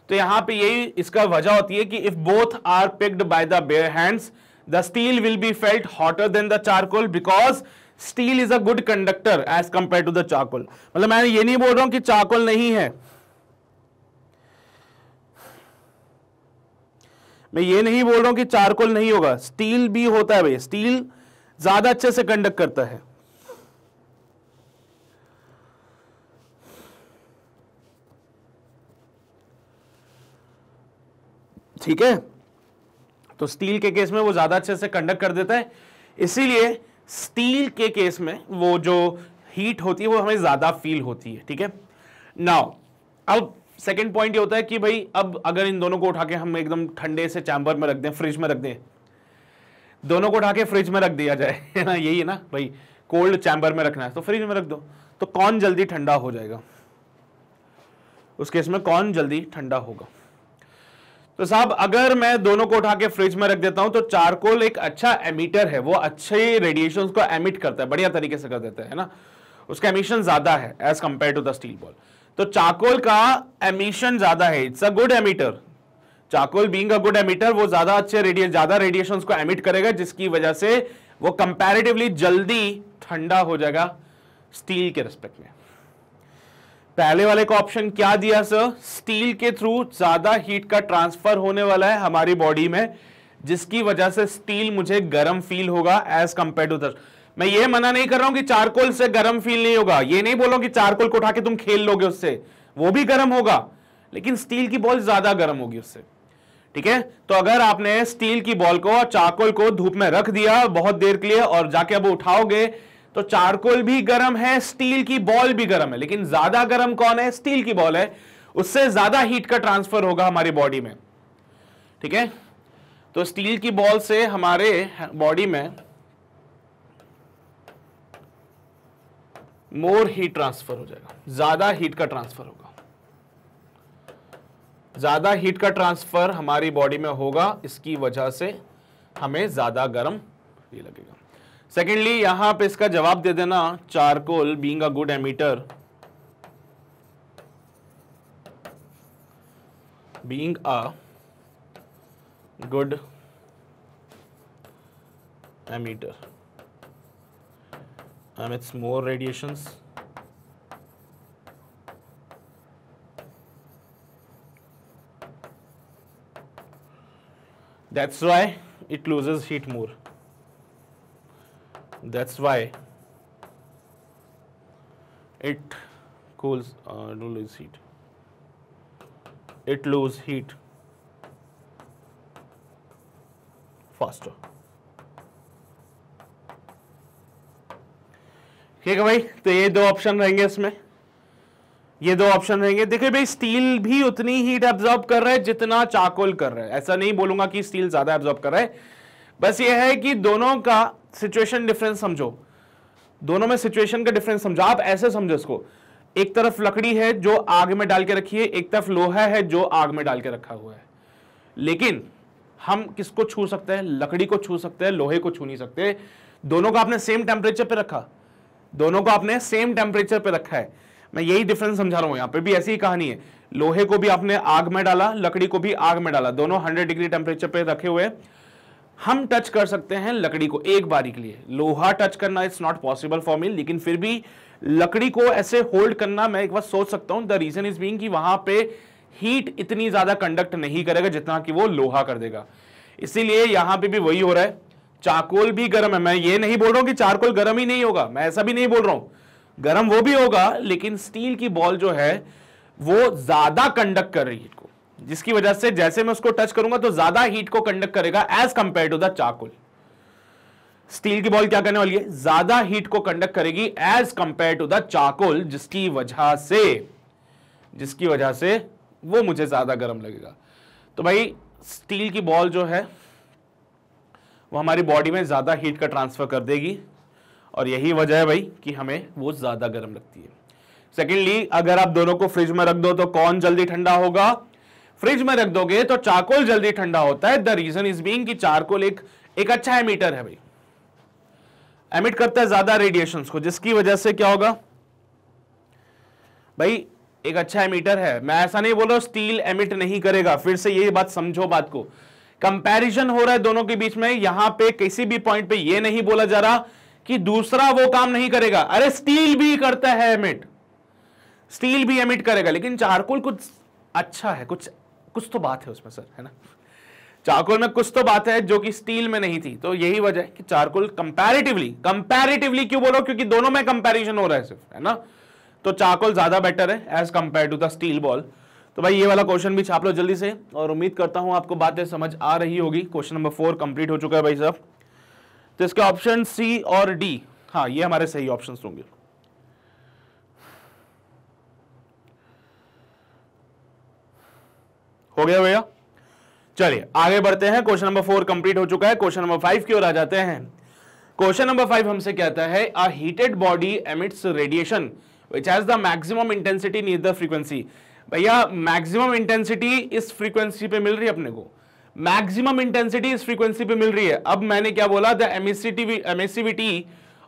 A: तो यहां पे यही इसका वजह होती है कि if both are picked by the bare hands the steel will be felt hotter than the charcoal because steel is a good conductor as compare to the charcoal मतलब मैं ये नहीं बोल रहा हूं कि चाकुल नहीं है मैं ये नहीं बोल रहा हूं कि चारकोल नहीं होगा स्टील भी होता है भाई स्टील ज्यादा अच्छे से कंडक्ट करता है ठीक है तो स्टील के केस में वो ज्यादा अच्छे से कंडक्ट कर देता है इसीलिए स्टील के केस में वो जो हीट होती है वो हमें ज़्यादा फील होती है ठीक है नाउ अब सेकेंड पॉइंट ये होता है कि भाई अब अगर इन दोनों को उठा के हम एकदम ठंडे से चैम्बर में रख दें फ्रिज में रख दें दोनों को उठा के फ्रिज में रख दिया जाए ना यही है ना भाई कोल्ड चैम्बर में रखना है तो फ्रिज में रख दो तो कौन जल्दी ठंडा हो जाएगा उस केस में कौन जल्दी ठंडा होगा तो साहब अगर मैं दोनों को उठा के फ्रिज में रख देता हूं तो चारकोल एक अच्छा एमिटर है वो अच्छे रेडिएशन को एमिट करता है बढ़िया तरीके से कर देता है ना उसका एमिशन ज्यादा है as compare to the steel ball तो चाकोल का एमिशन ज्यादा है it's a good emitter charcoal being a good emitter वो ज्यादा अच्छे रेडिएशन ज्यादा रेडिएशन को एमिट करेगा जिसकी वजह से वो कंपेरेटिवली जल्दी ठंडा हो जाएगा स्टील के रिस्पेक्ट में पहले वाले का ऑप्शन क्या दिया सर स्टील के थ्रू ज्यादा हीट का ट्रांसफर होने वाला है हमारी बॉडी में जिसकी वजह से स्टील मुझे गर्म फील होगा एज कंपेयर टू दर मैं ये मना नहीं कर रहा हूं कि चारकोल से गर्म फील नहीं होगा ये नहीं बोलो कि चारकोल को उठा के तुम खेल लोगे उससे वो भी गर्म होगा लेकिन स्टील की बॉल ज्यादा गर्म होगी उससे ठीक है तो अगर आपने स्टील की बॉल को और चारकोल को धूप में रख दिया बहुत देर के लिए और जाके अब उठाओगे तो चारकोल भी गर्म है स्टील की बॉल भी गर्म है लेकिन ज्यादा गर्म कौन है स्टील की बॉल है उससे ज्यादा हीट का ट्रांसफर होगा हमारी बॉडी में ठीक है तो स्टील की बॉल से हमारे बॉडी में मोर हीट ट्रांसफर हो जाएगा ज्यादा हीट का ट्रांसफर होगा ज्यादा हीट का ट्रांसफर हमारी बॉडी में होगा इसकी वजह से हमें ज्यादा गर्म ये लगेगा सेकेंडली यहां आप इसका जवाब दे देना charcoal being a good emitter being a good emitter emits more radiations That's why it loses heat more that's why it cools uh, do lose heat it lose heat faster ठीक है भाई तो ये दो ऑप्शन रहेंगे इसमें ये दो ऑप्शन रहेंगे देखिए भाई स्टील भी उतनी हीट एब्जॉर्ब कर रहा है जितना चाकोल कर रहा है ऐसा नहीं बोलूंगा कि स्टील ज्यादा एब्जॉर्ब कर रहा है बस ये है कि दोनों का सिचुएशन डिफरेंस समझो दोनों में सिचुएशन का डिफरेंस समझो आप ऐसे समझो इसको एक तरफ लकड़ी है जो आग में डाल के रखी है एक तरफ लोहा है जो आग में डाल के रखा हुआ है लेकिन हम किसको छू सकते हैं लकड़ी को छू सकते हैं लोहे को छू नहीं सकते दोनों को आपने सेम टेम्परेचर पे रखा दोनों को आपने सेम टेम्परेचर पे रखा है मैं यही डिफरेंस समझा रहा हूं यहां पे भी ऐसी ही कहानी है लोहे को भी आपने आग में डाला लकड़ी को भी आग में डाला दोनों 100 डिग्री टेम्परेचर पे रखे हुए हैं हम टच कर सकते हैं लकड़ी को एक बारी के लिए लोहा टच करना it's not possible for me लेकिन फिर भी लकड़ी को ऐसे होल्ड करना मैं एक बार सोच सकता हूं द रीजन इज बीइंग कि वहां पे हीट इतनी ज्यादा कंडक्ट नहीं करेगा जितना कि वो लोहा कर देगा इसीलिए यहां पे भी वही हो रहा है चारकोल भी गर्म है मैं ये नहीं बोल रहा हूं कि चारकोल गर्म ही नहीं होगा मैं ऐसा भी नहीं बोल रहा हूं गर्म वो भी होगा लेकिन स्टील की बॉल जो है वो ज्यादा कंडक्ट कर रही है जिसकी वजह से जैसे मैं उसको टच करूंगा तो ज्यादा हीट को कंडक्ट करेगा as compare to the charcoal steel की बॉल क्या करने वाली है ज्यादा हीट को कंडक्ट करेगी as compare to the charcoal जिसकी वजह से जिसकी वजह से वो मुझे ज्यादा गर्म लगेगा तो भाई स्टील की बॉल जो है वो हमारी बॉडी में ज्यादा हीट का ट्रांसफर कर देगी और यही वजह है भाई कि हमें वो ज्यादा गर्म लगती है सेकेंडली अगर आप दोनों को फ्रिज में रख दो तो कौन जल्दी ठंडा होगा फ्रिज में रख दोगे तो चारकोल जल्दी ठंडा होता है the reason is being charcoal एक एक अच्छा एमिटर है भाई एमिट करता है ज्यादा रेडिएशन को जिसकी वजह से क्या होगा भाई एक अच्छा एमिटर है मैं ऐसा नहीं बोल रहा स्टील एमिट नहीं करेगा फिर से यही बात समझो बात को कंपैरिजन हो रहा है दोनों के बीच में यहां पे किसी भी पॉइंट पे ये नहीं बोला जा रहा कि दूसरा वो काम नहीं करेगा अरे स्टील भी करता है एमिट स्टील भी एमिट करेगा लेकिन चारकोल कुछ अच्छा है कुछ कुछ तो बात है उसमें सर है ना चारकोल में कुछ तो बात है जो कि स्टील में नहीं थी तो यही वजह है कि चारकोल कंपैरेटिवली कंपैरेटिवली क्यों बोलो क्योंकि दोनों में कंपैरिजन हो रहा है सिर्फ है ना तो चारकोल ज्यादा बेटर है as compare to the steel ball तो भाई ये वाला क्वेश्चन भी छाप लो जल्दी से और उम्मीद करता हूं आपको बातें समझ आ रही होगी क्वेश्चन नंबर फोर कंप्लीट हो चुका है भाई साहब तो इसके ऑप्शन सी और डी हाँ ये हमारे सही ऑप्शन होंगे हो गया भैया चलिए आगे बढ़ते हैं क्वेश्चन नंबर फोर कंप्लीट हो चुका है क्वेश्चन नंबर फाइव की ओर आ जाते हैं क्वेश्चन नंबर फाइव हमसे कहता है a heated body emits radiation which has the maximum intensity near the frequency भैया मैक्सिमम इंटेंसिटी इस फ्रीक्वेंसी पे मिल रही है अपने को मैक्सिमम इंटेंसिटी इस फ्रीक्वेंसी पे मिल रही है अब मैंने क्या बोला the emissity emissivity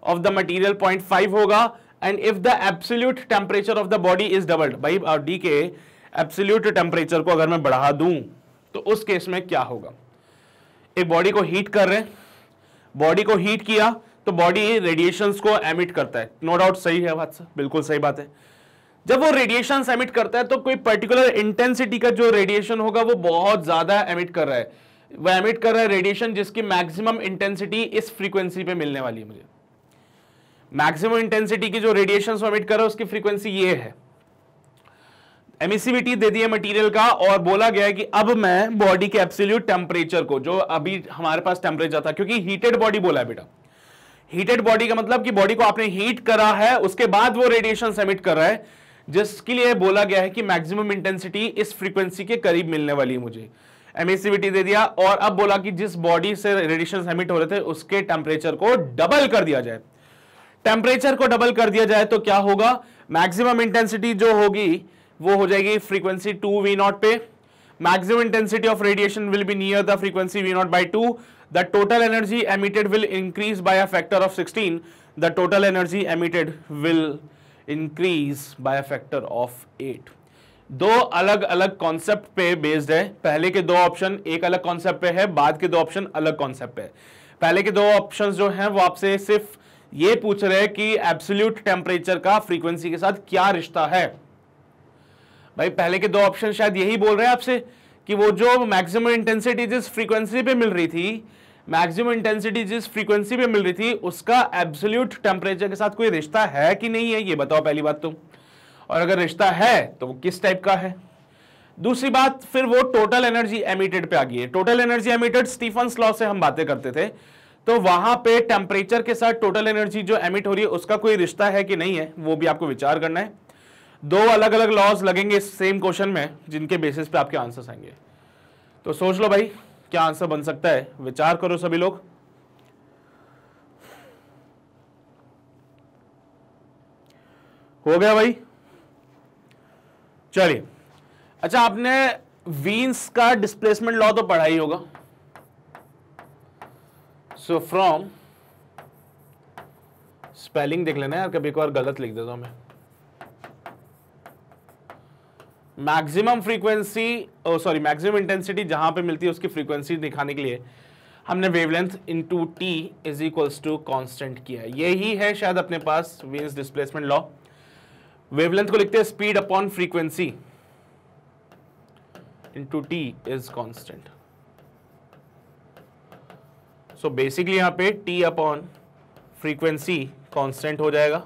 A: of the material point होगा and if the absolute temperature of the body is doubled भाई डी के एब्सोल्यूट टेम्परेचर को अगर मैं बढ़ा दू तो उस केस में क्या होगा एक बॉडी को हीट कर रहे बॉडी को हीट किया तो बॉडी रेडिएशन को एमिट करता है नो no डाउट सही है बात बिल्कुल सही बात है जब वो रेडिएशन एमिट करता है तो कोई पर्टिकुलर इंटेंसिटी का जो रेडिएशन होगा वो बहुत ज्यादा एमिट कर रहा है वह एमिट कर रहा है रेडिएशन जिसकी मैक्सिमम इंटेंसिटी इस फ्रीक्वेंसी पे मिलने वाली है मुझे मैक्सिमम इंटेंसिटी की जो रेडिएशन एमिट कर रहा है उसकी फ्रीक्वेंसी ये है एमिसिविटी दे दी है मटेरियल का और बोला गया है कि अब मैं बॉडी के एब्सोल्यूट टेम्परेचर को जो अभी हमारे पास टेम्परेचर था क्योंकि हीटेड बॉडी बोला है बेटा हीटेड बॉडी का मतलब कि बॉडी को आपने हीट करा है उसके बाद वो रेडिएशन सेमिट कर रहा है जिसके लिए बोला गया है कि मैक्सिमम इंटेंसिटी इस फ्रीक्वेंसी के करीब मिलने वाली है मुझे एमिसिविटी दे दिया और अब बोला कि जिस बॉडी से रेडिएशन सेमिट हो रहे थे उसके टेम्परेचर को डबल कर दिया जाए टेम्परेचर को डबल कर दिया जाए तो क्या होगा मैक्सिमम इंटेंसिटी जो होगी वो हो जाएगी फ्रीक्वेंसी टू वी नॉट पे maximum intensity of radiation will be near the frequency v naught by two the total energy emitted will increase by a factor of sixteen the total energy emitted will increase by a factor of eight दो अलग अलग कॉन्सेप्ट पे बेस्ड है पहले के दो ऑप्शन एक अलग कॉन्सेप्ट पे है बाद के दो ऑप्शन अलग कॉन्सेप्ट पे है पहले के दो ऑप्शंस जो हैं वो आपसे सिर्फ ये पूछ रहे हैं कि एब्सोल्यूट टेम्परेचर का फ्रीक्वेंसी के साथ क्या रिश्ता है भाई पहले के दो ऑप्शन शायद यही बोल रहे हैं आपसे कि वो जो मैक्सिमम इंटेंसिटी जिस फ्रीक्वेंसी पे मिल रही थी मैक्सिमम इंटेंसिटी जिस फ्रीक्वेंसी पे मिल रही थी उसका एब्सोल्यूट टेम्परेचर के साथ कोई रिश्ता है कि नहीं है ये बताओ पहली बात तुम और अगर रिश्ता है तो वो किस टाइप का है दूसरी बात फिर वो टोटल एनर्जी एमिटेड पे आ गई है total energy emitted Stefan law से हम बातें करते थे तो वहां पे टेम्परेचर के साथ टोटल एनर्जी जो एमिट हो रही है उसका कोई रिश्ता है कि नहीं है वो भी आपको विचार करना है दो अलग अलग लॉज लगेंगे इस सेम क्वेश्चन में जिनके बेसिस पे आपके आंसर्स आएंगे तो सोच लो भाई क्या आंसर बन सकता है विचार करो सभी लोग हो गया भाई चलिए अच्छा आपने वीन्स का डिस्प्लेसमेंट लॉ तो पढ़ा ही होगा सो फ्रॉम स्पेलिंग देख लेना यार कभी एक बार गलत लिख देता हूं मैं maximum frequency sorry maximum intensity जहां पे मिलती है उसकी फ्रीक्वेंसी दिखाने के लिए हमने wavelength into T is equals to constant किया है यही है शायद अपने पास वेन्स डिस्प्लेसमेंट लॉ वेवलेंथ को लिखते हैं speed upon frequency into T is constant so basically यहां पे टी अपॉन फ्रीक्वेंसी कांस्टेंट हो जाएगा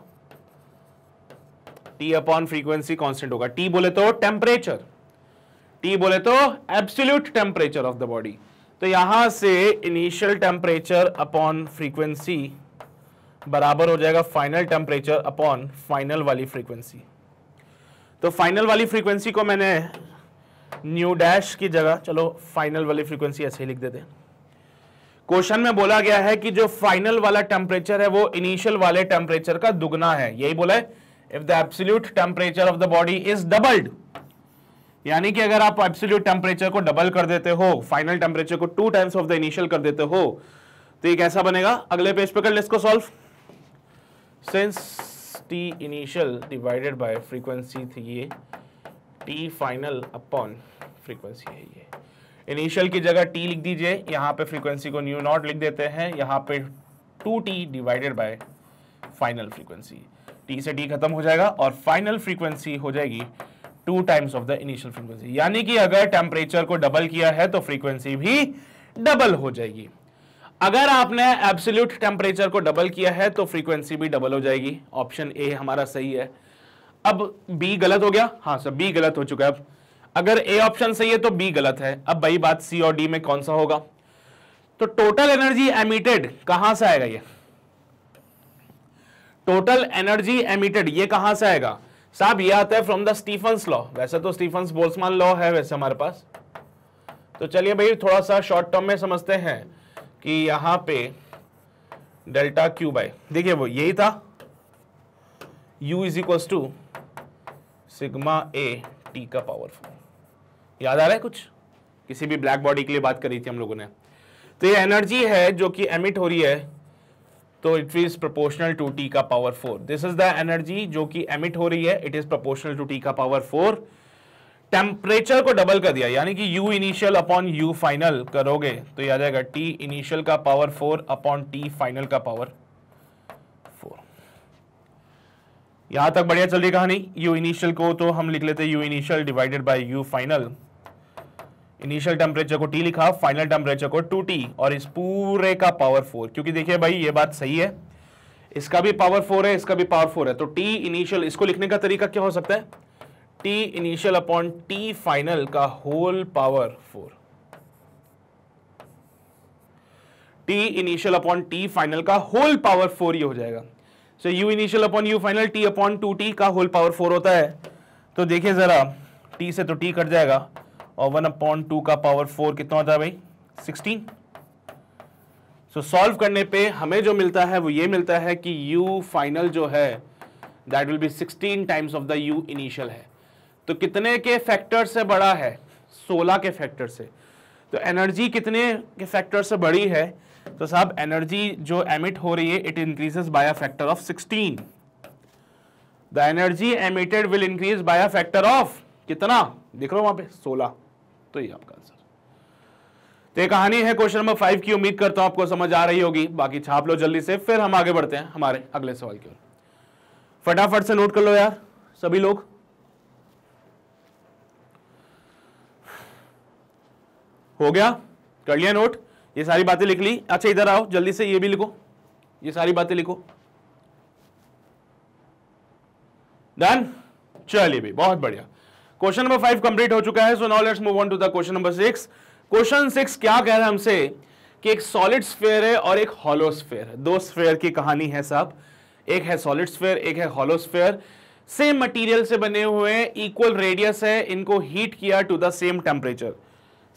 A: टी अपॉन फ्रीक्वेंसी कॉन्स्टेंट होगा टी बोले तो टेम्परेचर टी बोले तो absolute temperature of the body तो यहां से इनिशियल टेम्परेचर अपॉन फ्रीक्वेंसी बराबर हो जाएगा फाइनल टेम्परेचर अपॉन फाइनल वाली फ्रीक्वेंसी तो फाइनल वाली फ्रीक्वेंसी को मैंने न्यू डैश की जगह चलो फाइनल वाली फ्रीक्वेंसी ऐसे ही लिख देते क्वेश्चन में बोला गया है कि जो फाइनल वाला टेम्परेचर है वो इनिशियल वाले टेम्परेचर का दुगना है यही बोला है if the absolute temperature of the body is doubled यानी कि अगर आप एब्सोल्यूट टेम्परेचर को डबल कर देते हो फाइनल टेम्परेचर को two times of the initial कर देते हो तो ये कैसा बनेगा अगले पेज पे कर इसको solve since T initial divided by frequency थी ये टी फाइनल अपॉन फ्रीक्वेंसी है ये इनिशियल की जगह टी लिख दीजिए यहाँ पे फ्रीक्वेंसी को न्यू नॉट लिख देते हैं यहाँ पे two T divided by final frequency T से डी खत्म हो जाएगा और फाइनल फ्रीक्वेंसी हो जाएगी two times of the initial frequency यानी कि अगर टेम्परेचर को डबल किया है तो फ्रीक्वेंसी भी डबल हो जाएगी अगर आपने एब्सोल्यूट टेम्परेचर को डबल किया है तो फ्रीक्वेंसी भी डबल हो जाएगी ऑप्शन ए हमारा सही है अब बी गलत हो गया हाँ सर बी गलत हो चुका है अब अगर ए ऑप्शन सही है तो बी गलत है अब भाई बात सी और डी में कौन सा होगा तो टोटल एनर्जी एमिटेड कहां से आएगा ये टोटल एनर्जी एमिटेड ये कहां से आएगा साहब ये आता है फ्रॉम द स्टीफन लॉ वैसे तो स्टीफन बोल्समान लॉ है वैसे हमारे पास तो चलिए भाई थोड़ा सा शॉर्ट टर्म में समझते हैं कि यहां पे डेल्टा क्यू बाय देखिए वो यही था U is equals to sigma A T का पावर फोर याद आ रहा है कुछ किसी भी ब्लैक बॉडी के लिए बात करी थी हम लोगों ने तो ये एनर्जी है जो कि एमिट हो रही है तो it is proportional to T का power four this is the energy जो कि एमिट हो रही है it is proportional to T का पावर फोर टेम्परेचर को डबल कर दिया यानी कि U initial upon U final करोगे तो यह आ जाएगा टी इनिशियल का power four upon T final का पावर फोर यहां तक बढ़िया चल रही कहानी यू इनिशियल को तो हम लिख लेते U initial divided by U final initial temperature को टी लिखा फाइनल टेम्परेचर को टू टी और इस पूरे का पावर फोर क्योंकि देखिए भाई ये बात सही है इसका भी पावर फोर है इसका भी पावर फोर है तो टी इनिशियल इसको लिखने का तरीका क्या हो सकता है T initial upon T final का whole power four T initial upon T final का होल पावर फोर ये हो जाएगा so U initial upon U final T upon two T का होल पावर फोर होता है तो देखिए जरा टी से तो टी कट जाएगा और वन अपॉन टू का पावर फोर कितना होता है भाई सिक्सटीन सो सॉल्व करने पे हमें जो मिलता है वो ये मिलता है कि u फाइनल जो है that will be sixteen times of the u initial है तो कितने के फैक्टर से बड़ा है सोलह के फैक्टर से तो एनर्जी कितने के फैक्टर से बड़ी है तो साहब एनर्जी जो एमिट हो रही है it increases by a factor of sixteen the energy emitted will increase by a factor of कितना देख लो वहां पे सोलह तो ये आपका आंसर तो ये कहानी है क्वेश्चन नंबर फाइव की उम्मीद करता हूं आपको समझ आ रही होगी बाकी छाप लो जल्दी से फिर हम आगे बढ़ते हैं हमारे अगले सवाल की ओर फटाफट से नोट कर लो यार सभी लोग हो गया कर लिया नोट ये सारी बातें लिख ली अच्छा इधर आओ जल्दी से ये भी लिखो ये सारी बातें लिखो डन चलिए भाई बहुत बढ़िया क्वेश्चन नंबर फाइव कंप्लीट हो चुका है so now let's move on to the question number six question six क्या कह रहा है हमसे कि एक सॉलिड स्फेयर है और एक हॉलो स्फेयर है दो स्फेयर की कहानी है सब एक है सॉलिड स्फेयर एक है हॉलो स्फेयर सेम मटेरियल से बने हुए हैं इक्वल रेडियस है इनको हीट किया to the same temperature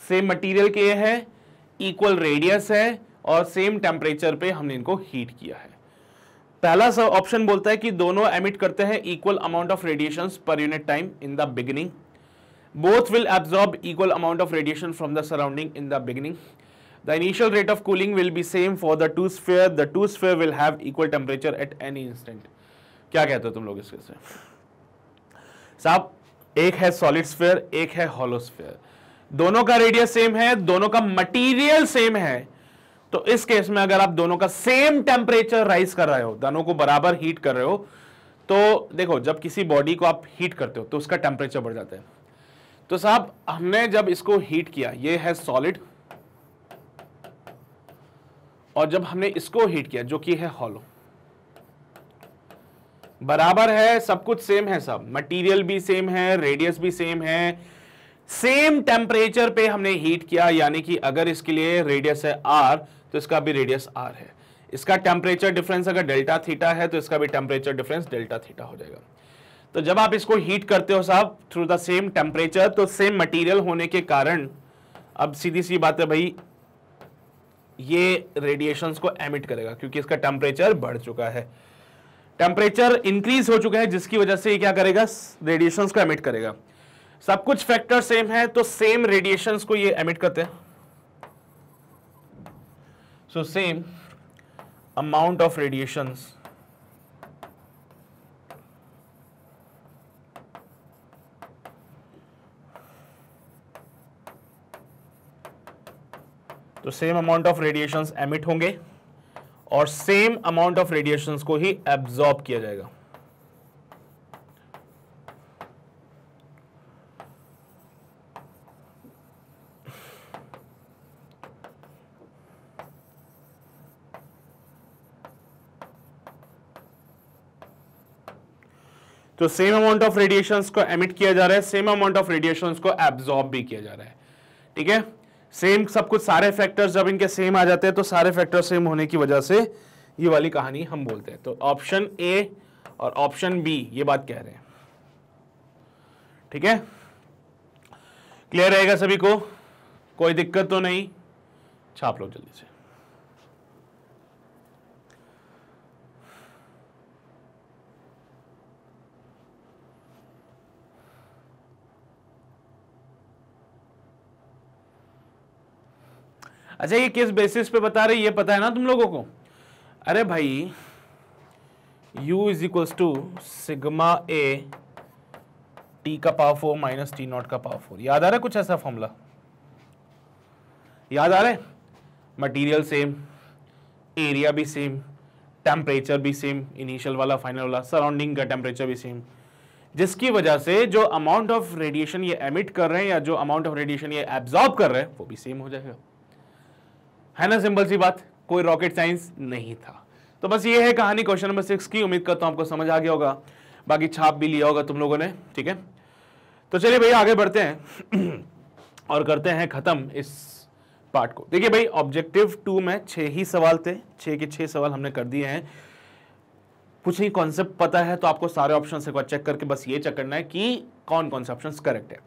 A: same material के है इक्वल रेडियस है और सेम टेम्परेचर पे हमने इनको हीट किया है पहला ऑप्शन बोलता है कि दोनों एमिट करते हैं equal amount of radiation per unit time in the beginning both will absorb equal amount of radiation from the surrounding in the beginning the initial rate of cooling will be same for the two sphere the two sphere will have equal temperature at any instant क्या कहते हो तुम लोग इसके से साहब एक है सॉलिड स्फेयर एक है हॉलोस्फेयर दोनों का रेडियस सेम है दोनों का मटीरियल सेम है तो इस केस में अगर आप दोनों का सेम टेम्परेचर राइज कर रहे हो दोनों को बराबर हीट कर रहे हो तो देखो जब किसी बॉडी को आप हीट करते हो तो उसका टेम्परेचर बढ़ जाता है तो साहब हमने जब इसको हीट किया ये है सॉलिड और जब हमने इसको हीट किया जो कि है हॉलो बराबर है सब कुछ सेम है सब मटेरियल भी सेम है रेडियस भी सेम है सेम टेम्परेचर पे हमने हीट किया यानी कि अगर इसके लिए रेडियस है आर तो इसका भी रेडियस आर है इसका टेम्परेचर डिफरेंस अगर डेल्टा थीटा है तो इसका भी टेम्परेचर डिफरेंस डेल्टा थीटा हो जाएगा तो जब आप इसको हीट करते हो साहब थ्रू द सेम टेम्परेचर तो सेम मटेरियल होने के कारण अब सीधी सी बात है भाई ये रेडिएशन को एमिट करेगा क्योंकि इसका टेम्परेचर बढ़ चुका है टेम्परेचर इंक्रीज हो चुका है जिसकी वजह से ये क्या करेगा रेडिएशन को एमिट करेगा सब कुछ फैक्टर सेम है तो सेम रेडिएशंस को ये एमिट करते हैं so same amount of radiations तो same amount of radiations emit होंगे और सेम अमाउंट ऑफ रेडिएशंस को ही एब्जॉर्ब किया जाएगा तो सेम अमाउंट ऑफ रेडिएशन को एमिट किया जा रहा है सेम अमाउंट ऑफ रेडिएशन को एब्जॉर्ब भी किया जा रहा है ठीक है सेम सब कुछ सारे फैक्टर्स जब इनके सेम आ जाते हैं तो सारे फैक्टर सेम होने की वजह से ये वाली कहानी हम बोलते हैं तो ऑप्शन ए और ऑप्शन बी ये बात कह रहे हैं ठीक है क्लियर रहेगा सभी को कोई दिक्कत तो नहीं छाप लो जल्दी से अच्छा ये किस बेसिस पे बता रही ये पता है ना तुम लोगों को अरे भाई U is equals to sigma A T का power four minus T naught का पावर फोर याद आ रहा है कुछ ऐसा फॉर्मूला याद आ रहा है मटीरियल सेम एरिया भी सेम टेम्परेचर भी सेम इनिशियल वाला फाइनल वाला सराउंडिंग का टेम्परेचर भी सेम जिसकी वजह से जो अमाउंट ऑफ रेडिएशन ये एमिट कर रहे हैं या जो अमाउंट ऑफ रेडिएशन ये एब्जॉर्ब कर रहे हैं वो भी सेम हो जाएगा है ना सिंपल सी बात कोई रॉकेट साइंस नहीं था तो बस ये है कहानी क्वेश्चन नंबर सिक्स की उम्मीद करता हूं आपको समझ आ गया होगा बाकी छाप भी लिया होगा तुम लोगों ने ठीक है तो चलिए भैया आगे बढ़ते हैं और करते हैं ख़त्म इस पार्ट को देखिए भाई ऑब्जेक्टिव टू में छह ही सवाल थे छह के छह सवाल हमने कर दिए हैं कुछ ही कॉन्सेप्ट पता है तो आपको सारे ऑप्शन एक बार चेक करके बस ये चेक करना है कि कौन कौन से ऑप्शन करेक्ट है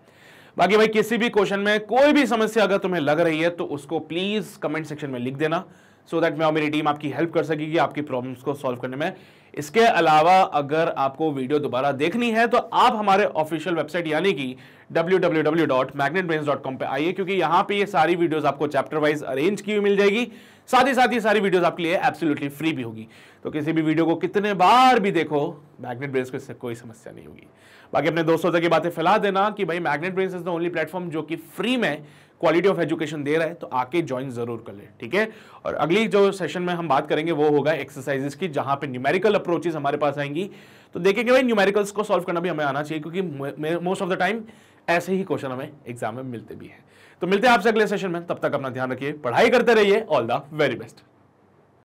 A: बाकी भाई किसी भी क्वेश्चन में कोई भी समस्या अगर तुम्हें लग रही है तो उसको प्लीज कमेंट सेक्शन में लिख देना सो so दैट मैं और मेरी टीम आपकी हेल्प कर सकेगी आपकी प्रॉब्लम्स को सॉल्व करने में इसके अलावा अगर आपको वीडियो दोबारा देखनी है तो आप हमारे ऑफिशियल वेबसाइट यानी कि www.magnetbrains.com पे आइए क्योंकि यहाँ पे ये सारी वीडियोस आपको चैप्टर वाइज अरेंज की हुई मिल जाएगी साथ ही साथ ये सारी वीडियोस आपके लिए एब्सोल्युटली फ्री भी होगी तो किसी भी वीडियो को कितने बार भी देखो मैग्नेट ब्रेन को इससे कोई समस्या नहीं होगी बाकी अपने दोस्तों तक ये बातें फैला देना कि भाई magnet brain is the only platform जो कि फ्री में क्वालिटी ऑफ एजुकेशन दे रहा है तो आके ज्वाइन जरूर कर ले ठीक है और अगली जो सेशन में हम बात करेंगे वो होगा एक्सरसाइजेस की जहां पे न्यूमेरिकल अप्रोचेज हमारे पास आएंगी तो देखेंगे भाई न्यूमेरिकल्स को सॉल्व करना भी हमें आना चाहिए क्योंकि मोस्ट ऑफ द टाइम ऐसे ही क्वेश्चन हमें एग्जाम में मिलते भी है तो मिलते हैं आपसे अगले सेशन में तब तक अपना ध्यान रखिए पढ़ाई करते रहिए ऑल द वेरी बेस्ट